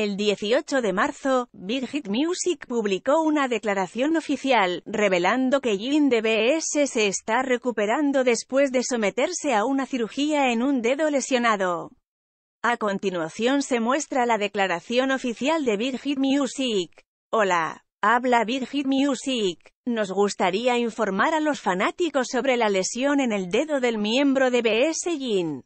El 18 de marzo, Hit Music publicó una declaración oficial, revelando que Jin B.S. se está recuperando después de someterse a una cirugía en un dedo lesionado. A continuación se muestra la declaración oficial de Hit Music. Hola, habla Hit Music. Nos gustaría informar a los fanáticos sobre la lesión en el dedo del miembro de BS Jin.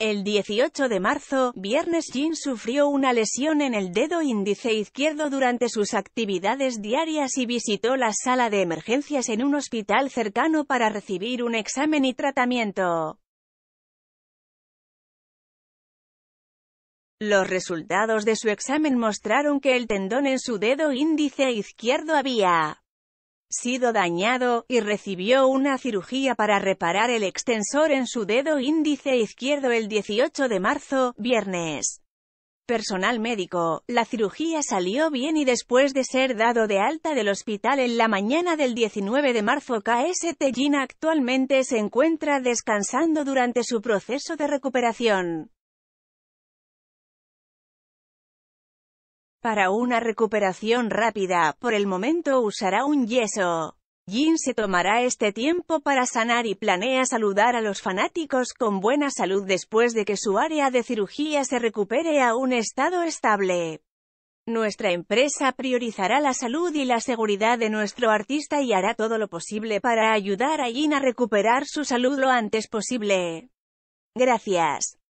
El 18 de marzo, viernes Jin sufrió una lesión en el dedo índice izquierdo durante sus actividades diarias y visitó la sala de emergencias en un hospital cercano para recibir un examen y tratamiento. Los resultados de su examen mostraron que el tendón en su dedo índice izquierdo había sido dañado, y recibió una cirugía para reparar el extensor en su dedo índice izquierdo el 18 de marzo, viernes. Personal médico, la cirugía salió bien y después de ser dado de alta del hospital en la mañana del 19 de marzo KST Jean actualmente se encuentra descansando durante su proceso de recuperación. Para una recuperación rápida, por el momento usará un yeso. Jin se tomará este tiempo para sanar y planea saludar a los fanáticos con buena salud después de que su área de cirugía se recupere a un estado estable. Nuestra empresa priorizará la salud y la seguridad de nuestro artista y hará todo lo posible para ayudar a Jin a recuperar su salud lo antes posible. Gracias.